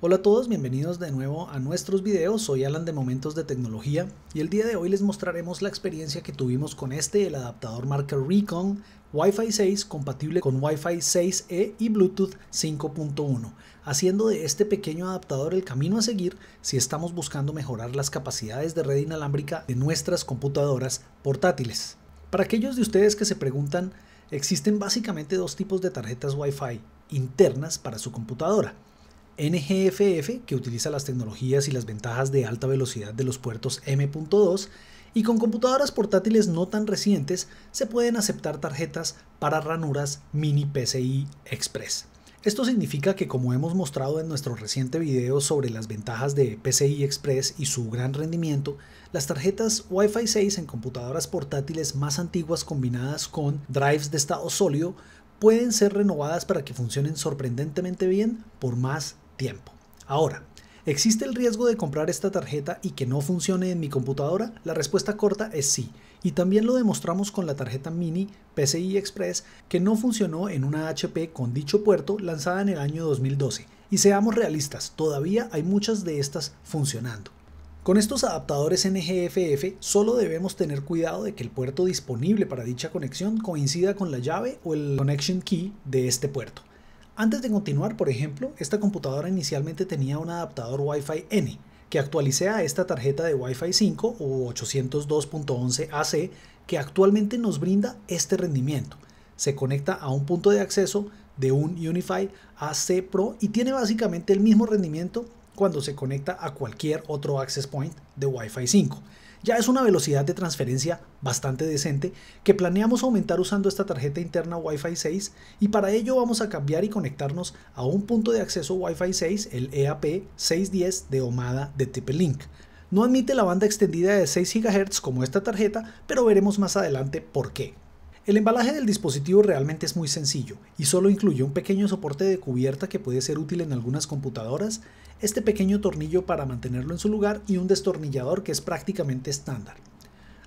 Hola a todos, bienvenidos de nuevo a nuestros videos, soy Alan de Momentos de Tecnología y el día de hoy les mostraremos la experiencia que tuvimos con este, el adaptador marca Recon Wi-Fi 6 compatible con Wi-Fi 6E y Bluetooth 5.1, haciendo de este pequeño adaptador el camino a seguir si estamos buscando mejorar las capacidades de red inalámbrica de nuestras computadoras portátiles. Para aquellos de ustedes que se preguntan, existen básicamente dos tipos de tarjetas Wi-Fi internas para su computadora NGFF, que utiliza las tecnologías y las ventajas de alta velocidad de los puertos M.2, y con computadoras portátiles no tan recientes se pueden aceptar tarjetas para ranuras mini PCI Express. Esto significa que como hemos mostrado en nuestro reciente video sobre las ventajas de PCI Express y su gran rendimiento, las tarjetas Wi-Fi 6 en computadoras portátiles más antiguas combinadas con drives de estado sólido pueden ser renovadas para que funcionen sorprendentemente bien por más tiempo. Ahora, ¿existe el riesgo de comprar esta tarjeta y que no funcione en mi computadora? La respuesta corta es sí, y también lo demostramos con la tarjeta mini PCI Express que no funcionó en una HP con dicho puerto lanzada en el año 2012. Y seamos realistas, todavía hay muchas de estas funcionando. Con estos adaptadores NGFF solo debemos tener cuidado de que el puerto disponible para dicha conexión coincida con la llave o el connection key de este puerto. Antes de continuar, por ejemplo, esta computadora inicialmente tenía un adaptador Wi-Fi N, que actualicé a esta tarjeta de Wi-Fi 5 o 802.11 AC, que actualmente nos brinda este rendimiento. Se conecta a un punto de acceso de un Unify AC Pro y tiene básicamente el mismo rendimiento cuando se conecta a cualquier otro access point de Wi-Fi 5. Ya es una velocidad de transferencia bastante decente que planeamos aumentar usando esta tarjeta interna Wi-Fi 6 y para ello vamos a cambiar y conectarnos a un punto de acceso Wi-Fi 6, el EAP 610 de Omada de TP-Link. No admite la banda extendida de 6 GHz como esta tarjeta, pero veremos más adelante por qué. El embalaje del dispositivo realmente es muy sencillo y solo incluye un pequeño soporte de cubierta que puede ser útil en algunas computadoras, este pequeño tornillo para mantenerlo en su lugar y un destornillador que es prácticamente estándar.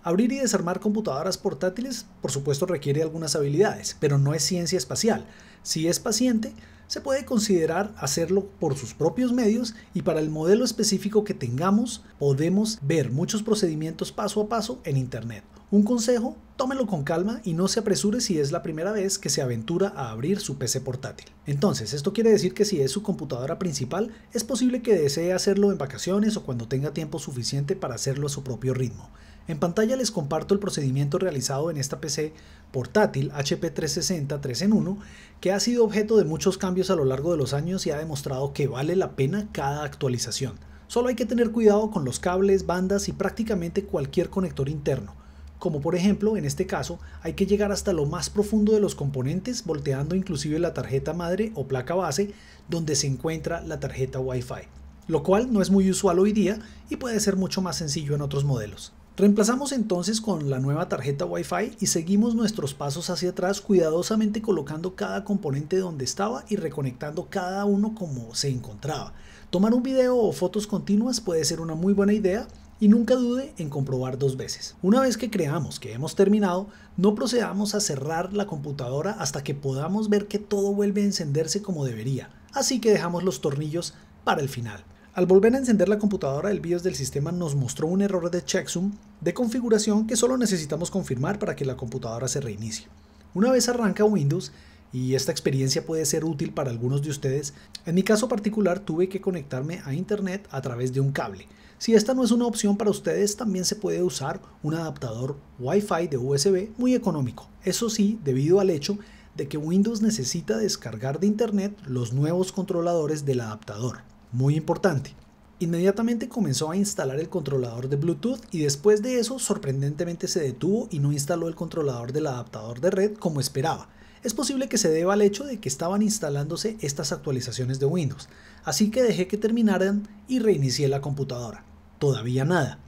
Abrir y desarmar computadoras portátiles por supuesto requiere algunas habilidades, pero no es ciencia espacial. Si es paciente, se puede considerar hacerlo por sus propios medios y para el modelo específico que tengamos podemos ver muchos procedimientos paso a paso en Internet. Un consejo, tómelo con calma y no se apresure si es la primera vez que se aventura a abrir su PC portátil. Entonces, esto quiere decir que si es su computadora principal, es posible que desee hacerlo en vacaciones o cuando tenga tiempo suficiente para hacerlo a su propio ritmo. En pantalla les comparto el procedimiento realizado en esta PC portátil HP 360 3 en 1 que ha sido objeto de muchos cambios a lo largo de los años y ha demostrado que vale la pena cada actualización. Solo hay que tener cuidado con los cables, bandas y prácticamente cualquier conector interno como por ejemplo en este caso hay que llegar hasta lo más profundo de los componentes volteando inclusive la tarjeta madre o placa base donde se encuentra la tarjeta Wi-Fi, lo cual no es muy usual hoy día y puede ser mucho más sencillo en otros modelos. Reemplazamos entonces con la nueva tarjeta Wi-Fi y seguimos nuestros pasos hacia atrás cuidadosamente colocando cada componente donde estaba y reconectando cada uno como se encontraba. Tomar un video o fotos continuas puede ser una muy buena idea y nunca dude en comprobar dos veces. Una vez que creamos que hemos terminado, no procedamos a cerrar la computadora hasta que podamos ver que todo vuelve a encenderse como debería, así que dejamos los tornillos para el final. Al volver a encender la computadora, el BIOS del sistema nos mostró un error de checksum de configuración que solo necesitamos confirmar para que la computadora se reinicie. Una vez arranca Windows, y esta experiencia puede ser útil para algunos de ustedes. En mi caso particular tuve que conectarme a internet a través de un cable. Si esta no es una opción para ustedes, también se puede usar un adaptador Wi-Fi de USB muy económico. Eso sí, debido al hecho de que Windows necesita descargar de internet los nuevos controladores del adaptador. Muy importante. Inmediatamente comenzó a instalar el controlador de Bluetooth y después de eso sorprendentemente se detuvo y no instaló el controlador del adaptador de red como esperaba es posible que se deba al hecho de que estaban instalándose estas actualizaciones de Windows, así que dejé que terminaran y reinicié la computadora. Todavía nada.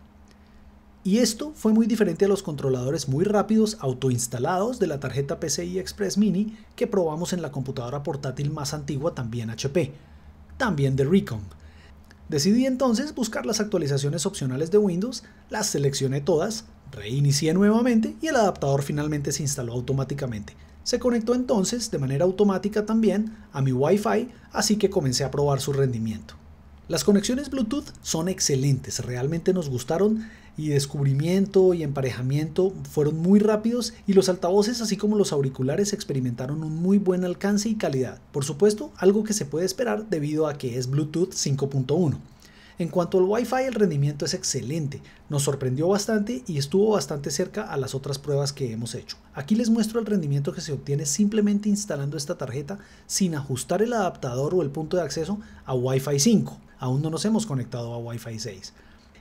Y esto fue muy diferente a los controladores muy rápidos autoinstalados de la tarjeta PCI Express Mini que probamos en la computadora portátil más antigua también HP, también de Recon. Decidí entonces buscar las actualizaciones opcionales de Windows, las seleccioné todas, reinicié nuevamente y el adaptador finalmente se instaló automáticamente, se conectó entonces de manera automática también a mi Wi-Fi, así que comencé a probar su rendimiento. Las conexiones Bluetooth son excelentes, realmente nos gustaron y descubrimiento y emparejamiento fueron muy rápidos y los altavoces así como los auriculares experimentaron un muy buen alcance y calidad. Por supuesto, algo que se puede esperar debido a que es Bluetooth 5.1. En cuanto al Wi-Fi, el rendimiento es excelente, nos sorprendió bastante y estuvo bastante cerca a las otras pruebas que hemos hecho. Aquí les muestro el rendimiento que se obtiene simplemente instalando esta tarjeta sin ajustar el adaptador o el punto de acceso a Wi-Fi 5. Aún no nos hemos conectado a Wi-Fi 6.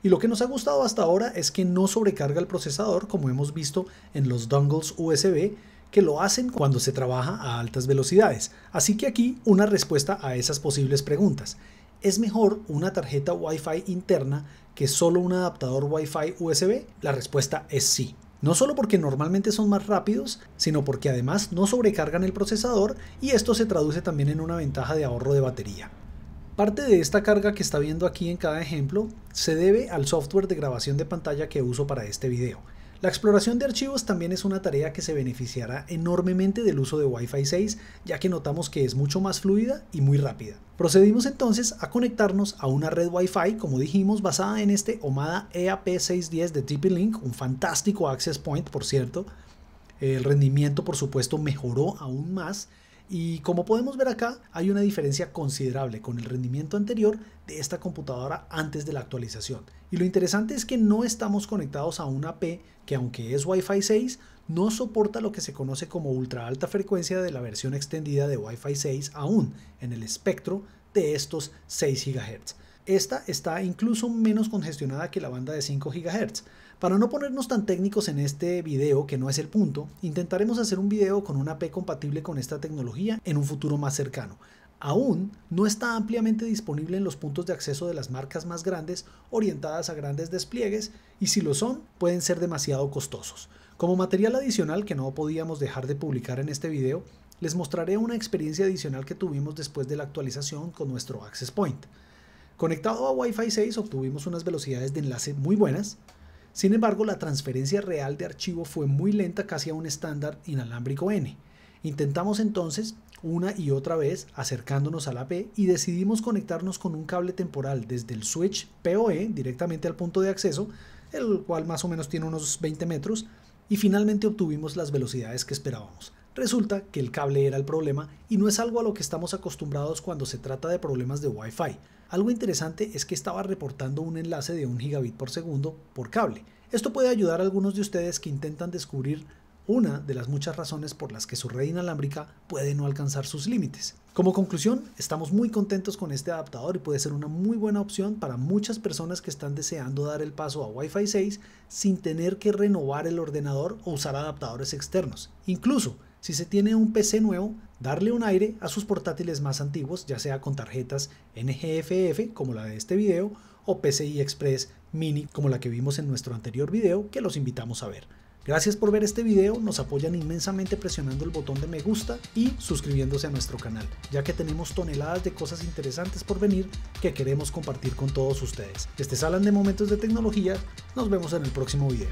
Y lo que nos ha gustado hasta ahora es que no sobrecarga el procesador como hemos visto en los dongles USB que lo hacen cuando se trabaja a altas velocidades. Así que aquí una respuesta a esas posibles preguntas es mejor una tarjeta Wi-Fi interna que solo un adaptador Wi-Fi USB? La respuesta es sí. No solo porque normalmente son más rápidos, sino porque además no sobrecargan el procesador y esto se traduce también en una ventaja de ahorro de batería. Parte de esta carga que está viendo aquí en cada ejemplo se debe al software de grabación de pantalla que uso para este video. La exploración de archivos también es una tarea que se beneficiará enormemente del uso de Wi-Fi 6, ya que notamos que es mucho más fluida y muy rápida. Procedimos entonces a conectarnos a una red Wi-Fi, como dijimos, basada en este Omada EAP610 de TP-Link, un fantástico access point, por cierto. El rendimiento, por supuesto, mejoró aún más y como podemos ver acá, hay una diferencia considerable con el rendimiento anterior de esta computadora antes de la actualización. Y lo interesante es que no estamos conectados a una P que aunque es Wi-Fi 6, no soporta lo que se conoce como ultra alta frecuencia de la versión extendida de Wi-Fi 6 aún en el espectro de estos 6 GHz. Esta está incluso menos congestionada que la banda de 5 GHz, para no ponernos tan técnicos en este video, que no es el punto, intentaremos hacer un video con una AP compatible con esta tecnología en un futuro más cercano. Aún no está ampliamente disponible en los puntos de acceso de las marcas más grandes orientadas a grandes despliegues y si lo son pueden ser demasiado costosos. Como material adicional que no podíamos dejar de publicar en este video, les mostraré una experiencia adicional que tuvimos después de la actualización con nuestro Access Point. Conectado a Wi-Fi 6 obtuvimos unas velocidades de enlace muy buenas, sin embargo, la transferencia real de archivo fue muy lenta casi a un estándar inalámbrico N. Intentamos entonces una y otra vez acercándonos a la P y decidimos conectarnos con un cable temporal desde el switch PoE directamente al punto de acceso, el cual más o menos tiene unos 20 metros, y finalmente obtuvimos las velocidades que esperábamos. Resulta que el cable era el problema y no es algo a lo que estamos acostumbrados cuando se trata de problemas de Wi-Fi. Algo interesante es que estaba reportando un enlace de 1 gigabit por segundo por cable. Esto puede ayudar a algunos de ustedes que intentan descubrir una de las muchas razones por las que su red inalámbrica puede no alcanzar sus límites. Como conclusión, estamos muy contentos con este adaptador y puede ser una muy buena opción para muchas personas que están deseando dar el paso a Wi-Fi 6 sin tener que renovar el ordenador o usar adaptadores externos. Incluso, si se tiene un PC nuevo, darle un aire a sus portátiles más antiguos, ya sea con tarjetas NGFF como la de este video o PCI Express Mini como la que vimos en nuestro anterior video que los invitamos a ver. Gracias por ver este video, nos apoyan inmensamente presionando el botón de me gusta y suscribiéndose a nuestro canal, ya que tenemos toneladas de cosas interesantes por venir que queremos compartir con todos ustedes. Este es de Momentos de Tecnología, nos vemos en el próximo video.